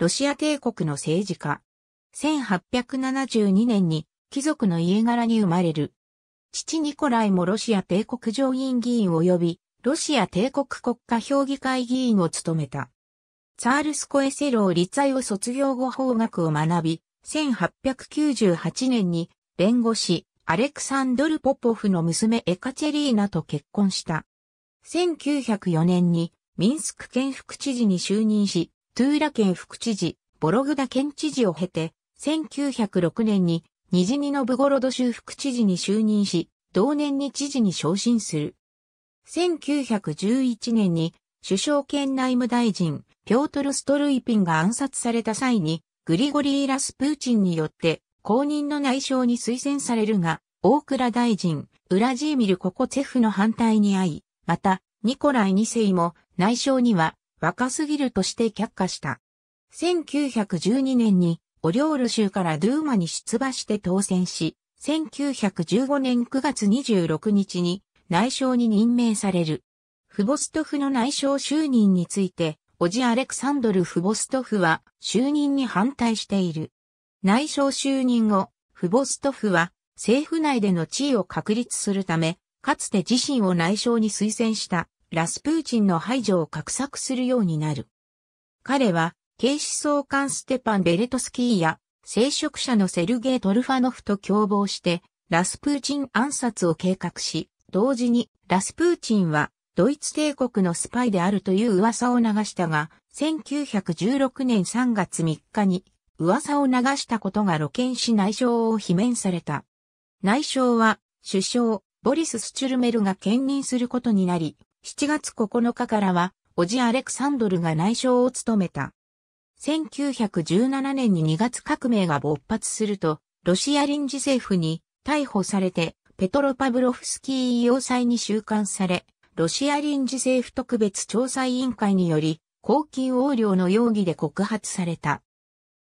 ロシア帝国の政治家。1872年に貴族の家柄に生まれる。父ニコライもロシア帝国上院議員及び、ロシア帝国国家評議会議員を務めた。チャールス・コエセロー立愛を卒業後法学を学び、1898年に弁護士アレクサンドル・ポポフの娘エカチェリーナと結婚した。1904年にミンスク県副知事に就任し、トゥーラ県副知事、ボログダ県知事を経て、1906年にニジニノブゴロド州副知事に就任し、同年に知事に昇進する。1911年に首相兼内務大臣、ピョートル・ストルイピンが暗殺された際に、グリゴリー・ラスプーチンによって公認の内相に推薦されるが、大倉大臣、ウラジーミル・ココツェフの反対に遭い、また、ニコライ2世も内相には若すぎるとして却下した。1912年にオリオール州からドゥーマに出馬して当選し、1915年9月26日に内相に任命される。フボストフの内相就任について、おじアレクサンドル・フボストフは就任に反対している。内相就任後、フボストフは政府内での地位を確立するため、かつて自身を内相に推薦したラスプーチンの排除を画策するようになる。彼は、警視総監ステパン・ベレトスキーや、聖職者のセルゲイ・トルファノフと共謀して、ラスプーチン暗殺を計画し、同時に、ラスプーチンは、ドイツ帝国のスパイであるという噂を流したが、1916年3月3日に、噂を流したことが露見し内相を罷免された。内相は、首相、ボリス・スチュルメルが兼任することになり、7月9日からは、おじアレクサンドルが内相を務めた。1917年に2月革命が勃発すると、ロシア臨時政府に逮捕されて、ペトロパブロフスキー要塞に収監され、ロシア臨時政府特別調査委員会により、公金横領の容疑で告発された。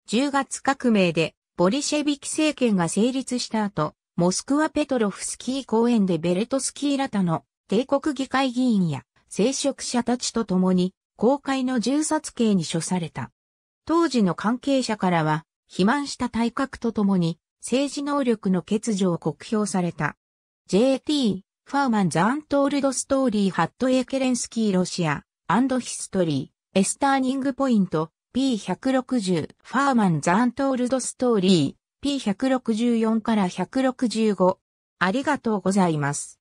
10月革命で、ボリシェビキ政権が成立した後、モスクワペトロフスキー公園でベレトスキーラタの帝国議会議員や聖職者たちと共に公開の銃殺刑に処された。当時の関係者からは、肥満した体格とともに政治能力の欠如を酷評された。JT、ファーマン・ザ・アントールド・ストーリー・ハット・エケレンスキー・ロシア、アンド・ヒストリー、エスターニング・ポイント、P160、ファーマン・ザ・アントールド・ストーリー、P164 から165。ありがとうございます。